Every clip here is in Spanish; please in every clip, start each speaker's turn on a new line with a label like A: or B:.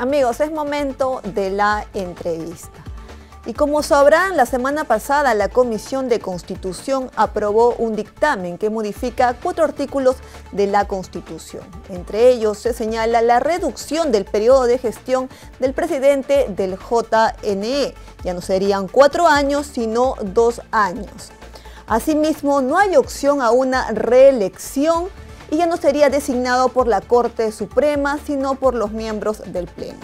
A: Amigos, es momento de la entrevista. Y como sabrán, la semana pasada la Comisión de Constitución aprobó un dictamen que modifica cuatro artículos de la Constitución. Entre ellos se señala la reducción del periodo de gestión del presidente del JNE. Ya no serían cuatro años, sino dos años. Asimismo, no hay opción a una reelección y ya no sería designado por la Corte Suprema, sino por los miembros del Pleno.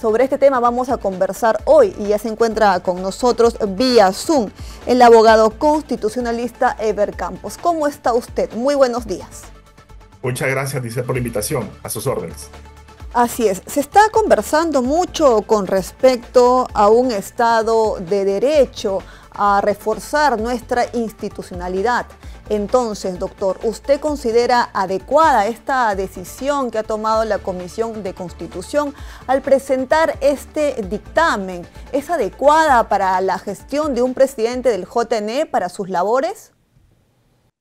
A: Sobre este tema vamos a conversar hoy y ya se encuentra con nosotros vía Zoom el abogado constitucionalista Ever Campos. ¿Cómo está usted? Muy buenos días.
B: Muchas gracias, dice, por la invitación. A sus órdenes.
A: Así es, se está conversando mucho con respecto a un Estado de Derecho, a reforzar nuestra institucionalidad. Entonces, doctor, ¿usted considera adecuada esta decisión que ha tomado la Comisión de Constitución al presentar este dictamen? ¿Es adecuada para la gestión de un presidente del JNE para sus labores?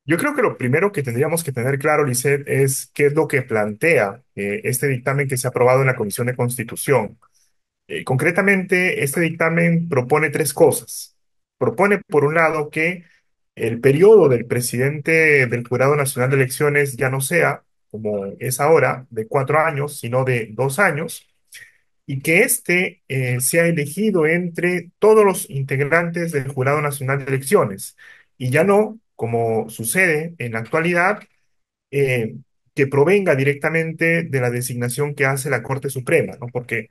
B: Yo creo que lo primero que tendríamos que tener claro, Lisset, es qué es lo que plantea eh, este dictamen que se ha aprobado en la Comisión de Constitución. Eh, concretamente, este dictamen propone tres cosas propone, por un lado, que el periodo del presidente del Jurado Nacional de Elecciones ya no sea, como es ahora, de cuatro años, sino de dos años, y que éste eh, sea elegido entre todos los integrantes del Jurado Nacional de Elecciones, y ya no, como sucede en la actualidad, eh, que provenga directamente de la designación que hace la Corte Suprema, ¿no? Porque,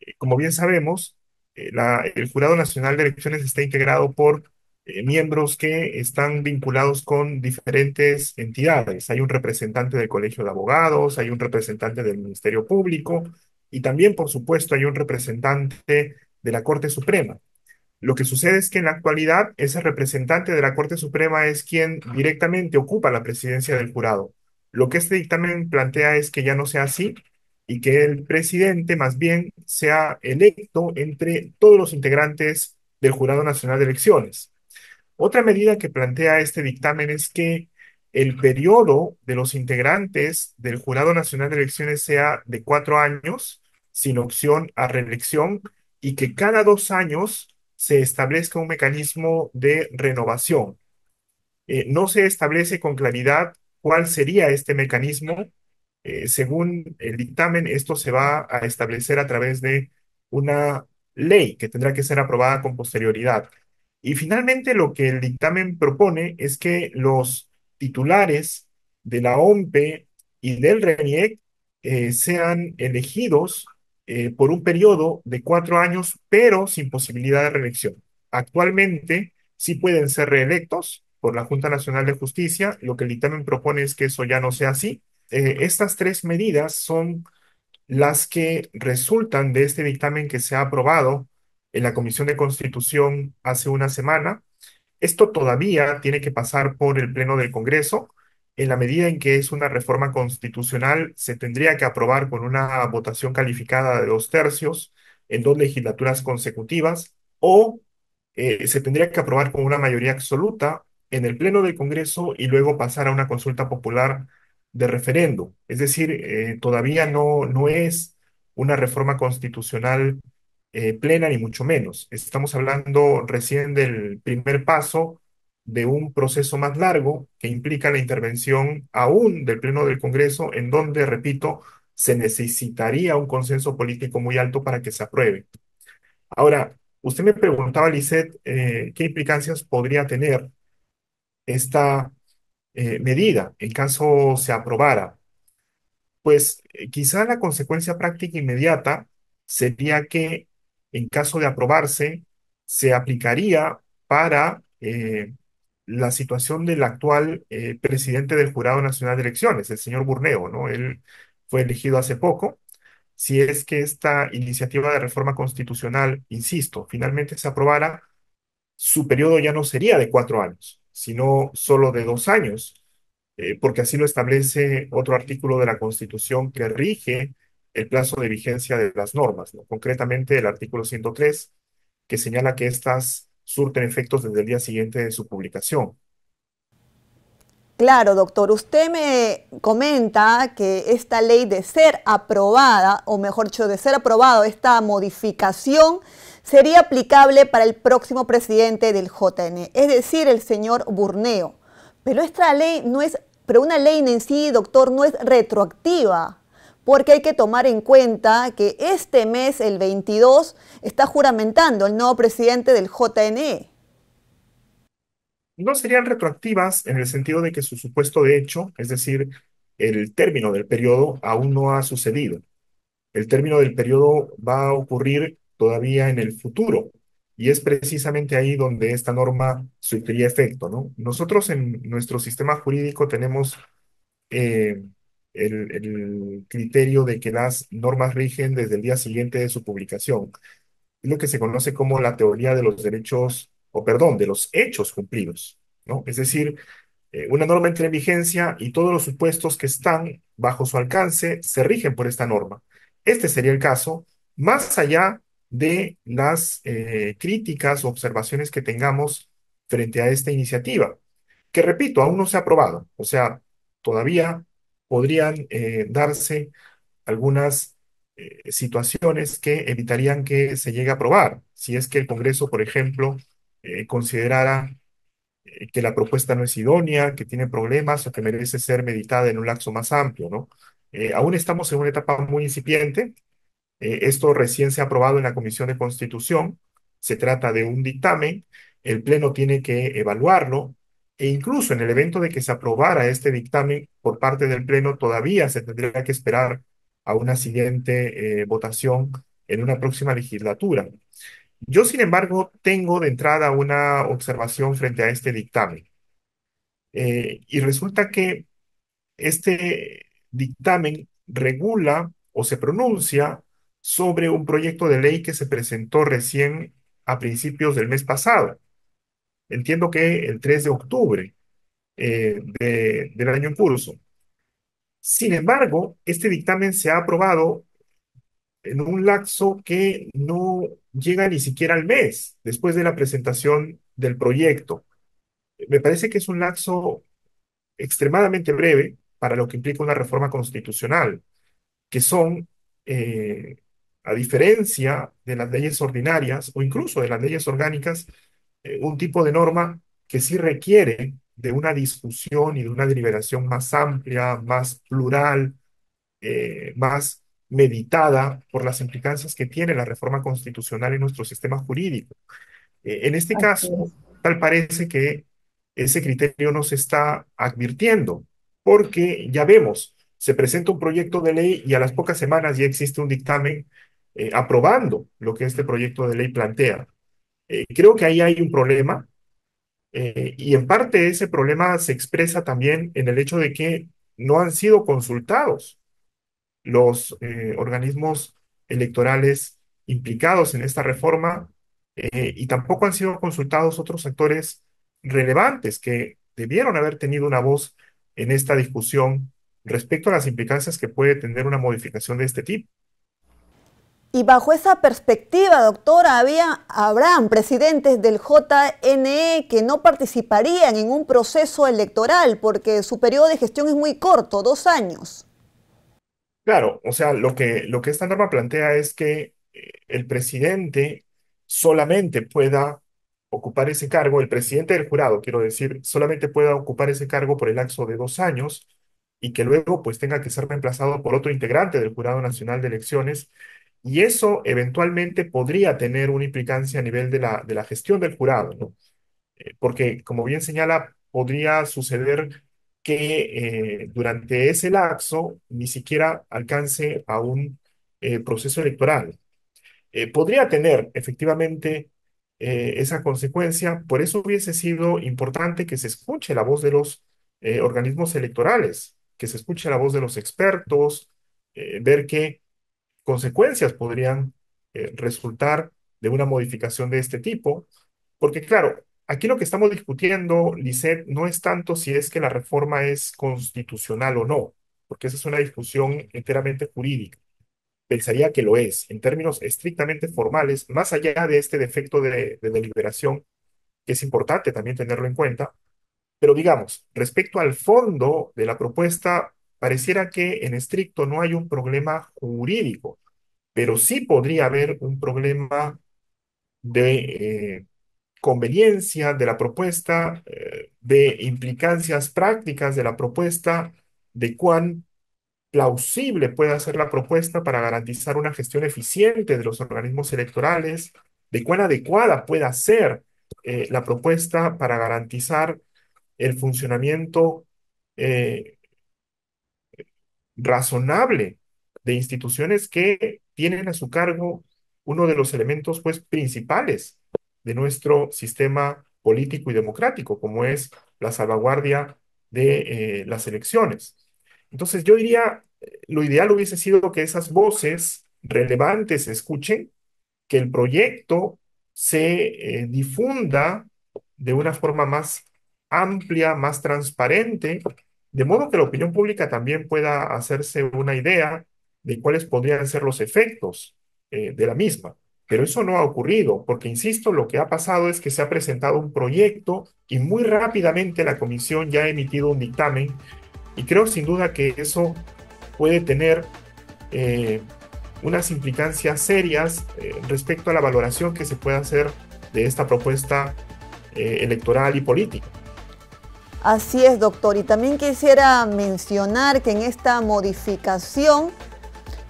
B: eh, como bien sabemos, eh, el Jurado Nacional de Elecciones está integrado por eh, miembros que están vinculados con diferentes entidades. Hay un representante del Colegio de Abogados, hay un representante del Ministerio Público y también, por supuesto, hay un representante de la Corte Suprema. Lo que sucede es que en la actualidad ese representante de la Corte Suprema es quien directamente ocupa la presidencia del jurado. Lo que este dictamen plantea es que ya no sea así, y que el presidente más bien sea electo entre todos los integrantes del Jurado Nacional de Elecciones. Otra medida que plantea este dictamen es que el periodo de los integrantes del Jurado Nacional de Elecciones sea de cuatro años, sin opción a reelección, y que cada dos años se establezca un mecanismo de renovación. Eh, no se establece con claridad cuál sería este mecanismo, eh, según el dictamen, esto se va a establecer a través de una ley que tendrá que ser aprobada con posterioridad. Y finalmente, lo que el dictamen propone es que los titulares de la OMPE y del RENIEC eh, sean elegidos eh, por un periodo de cuatro años, pero sin posibilidad de reelección. Actualmente sí pueden ser reelectos por la Junta Nacional de Justicia. Lo que el dictamen propone es que eso ya no sea así eh, estas tres medidas son las que resultan de este dictamen que se ha aprobado en la Comisión de Constitución hace una semana. Esto todavía tiene que pasar por el Pleno del Congreso. En la medida en que es una reforma constitucional, se tendría que aprobar con una votación calificada de dos tercios en dos legislaturas consecutivas o eh, se tendría que aprobar con una mayoría absoluta en el Pleno del Congreso y luego pasar a una consulta popular de referendo. Es decir, eh, todavía no, no es una reforma constitucional eh, plena, ni mucho menos. Estamos hablando recién del primer paso de un proceso más largo que implica la intervención aún del Pleno del Congreso, en donde, repito, se necesitaría un consenso político muy alto para que se apruebe. Ahora, usted me preguntaba, Lisette, eh, qué implicancias podría tener esta eh, medida, en caso se aprobara, pues eh, quizá la consecuencia práctica inmediata sería que, en caso de aprobarse, se aplicaría para eh, la situación del actual presidente del Jurado Nacional de Elecciones, el señor Burneo, ¿no? Él fue elegido hace poco. Si es que esta iniciativa de reforma constitucional, insisto, finalmente se aprobara, su periodo ya no sería de cuatro años, sino solo de dos años, eh, porque así lo establece otro artículo de la Constitución que rige el plazo de vigencia de las normas, concretamente el artículo 103, que señala que estas surten efectos desde el día siguiente de su publicación.
A: Claro, doctor, usted me comenta que esta ley de ser aprobada, o mejor dicho, de ser aprobado esta modificación, sería aplicable para el próximo presidente del JNE, es decir, el señor Burneo. Pero esta ley no es, pero una ley en sí, doctor, no es retroactiva, porque hay que tomar en cuenta que este mes, el 22, está juramentando el nuevo presidente del JNE.
B: No serían retroactivas en el sentido de que su supuesto de hecho, es decir, el término del periodo, aún no ha sucedido. El término del periodo va a ocurrir todavía en el futuro. Y es precisamente ahí donde esta norma sufriría efecto, ¿no? Nosotros en nuestro sistema jurídico tenemos eh, el, criterio de que las normas rigen desde el día siguiente de su publicación. lo que se conoce como la teoría de los derechos o perdón, de los hechos cumplidos, ¿no? Es decir, eh, una norma entra en vigencia y todos los supuestos que están bajo su alcance se rigen por esta norma. Este sería el caso, más allá de las eh, críticas o observaciones que tengamos frente a esta iniciativa, que repito, aún no se ha aprobado, o sea, todavía podrían eh, darse algunas situaciones que evitarían que se llegue a aprobar. Si es que el Congreso, por ejemplo, eh, considerara eh, que la propuesta no es idónea, que tiene problemas o que merece ser meditada en un lapso más amplio, ¿no? Eh, aún estamos en una etapa muy incipiente. esto recién se ha aprobado en la Comisión de Constitución. Se trata de un dictamen. El Pleno tiene que evaluarlo. E incluso en el evento de que se aprobara este dictamen por parte del Pleno, todavía se tendría que esperar a una siguiente votación en una próxima legislatura. Yo, sin embargo, tengo de entrada una observación frente a este dictamen. Eh, y resulta que este dictamen regula o se pronuncia sobre un proyecto de ley que se presentó recién a principios del mes pasado. Entiendo que el 3 de octubre eh, del año en curso. Sin embargo, este dictamen se ha aprobado en un lapso que no llega ni siquiera al mes después de la presentación del proyecto. Me parece que es un lapso extremadamente breve para lo que implica una reforma constitucional, que son, eh, a diferencia de las leyes ordinarias o incluso de las leyes orgánicas, eh, un tipo de norma que sí requiere de una discusión y de una deliberación más amplia, más plural, eh, más meditada por las implicancias que tiene la reforma constitucional en nuestro sistema jurídico. E, en este caso, tal parece que ese criterio no se está advirtiendo, porque ya vemos, se presenta un proyecto de ley y a las pocas semanas ya existe un dictamen eh, aprobando lo que este proyecto de ley plantea. Eh, creo que ahí hay un problema eh, y en parte ese problema se expresa también en el hecho de que no han sido consultados los eh, organismos electorales implicados en esta reforma eh, y tampoco han sido consultados otros actores relevantes que debieron haber tenido una voz en esta discusión respecto a las implicancias que puede tener una modificación de este tipo.
A: Y bajo esa perspectiva, doctora, había, habrán presidentes del JNE que no participarían en un proceso electoral porque su periodo de gestión es muy corto, dos años.
B: Claro, o sea, lo que, lo que esta norma plantea es que eh, el presidente solamente pueda ocupar ese cargo, el presidente del jurado, quiero decir, solamente pueda ocupar ese cargo por el lapso de dos años y que luego pues tenga que ser reemplazado por otro integrante del Jurado Nacional de Elecciones. Y eso eventualmente podría tener una implicancia a nivel de la, de la gestión del jurado, ¿no? Eh, porque, como bien señala, podría suceder que eh, durante ese lapso ni siquiera alcance a un eh, proceso electoral. Eh, podría tener efectivamente esa consecuencia, por eso hubiese sido importante que se escuche la voz de los organismos electorales, que se escuche la voz de los expertos, ver qué consecuencias podrían resultar de una modificación de este tipo, porque claro, Aquí lo que estamos discutiendo, Lisset, no es tanto si es que la reforma es constitucional o no, porque esa es una discusión enteramente jurídica. Pensaría que lo es, en términos estrictamente formales, más allá de este defecto de, deliberación, que es importante también tenerlo en cuenta. Pero digamos, respecto al fondo de la propuesta, pareciera que en estricto no hay un problema jurídico, pero sí podría haber un problema de... Eh, conveniencia de la propuesta, eh, de implicancias prácticas de la propuesta, de cuán plausible pueda ser la propuesta para garantizar una gestión eficiente de los organismos electorales, de cuán adecuada pueda ser eh, la propuesta para garantizar el funcionamiento eh, razonable de instituciones que tienen a su cargo uno de los elementos pues, principales de nuestro sistema político y democrático, como es la salvaguardia de eh, las elecciones. Entonces yo diría, lo ideal hubiese sido que esas voces relevantes se escuchen, que el proyecto se eh, difunda de una forma más amplia, más transparente, de modo que la opinión pública también pueda hacerse una idea de cuáles podrían ser los efectos eh, de la misma. Pero eso no ha ocurrido, porque insisto, lo que ha pasado es que se ha presentado un proyecto y muy rápidamente la comisión ya ha emitido un dictamen y creo sin duda que eso puede tener eh, unas implicancias serias eh, respecto a la valoración que se puede hacer de esta propuesta eh, electoral y política.
A: Así es, doctor. Y también quisiera mencionar que en esta modificación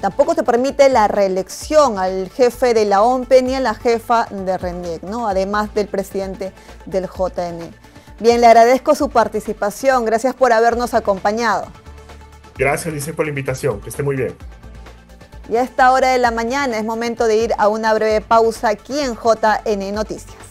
A: Tampoco se permite la reelección al jefe de la OMPE ni a la jefa de RENIEC, ¿no? además del presidente del JN. Bien, le agradezco su participación. Gracias por habernos acompañado.
B: Gracias, dice, por la invitación. Que esté muy bien.
A: Y a esta hora de la mañana es momento de ir a una breve pausa aquí en JN Noticias.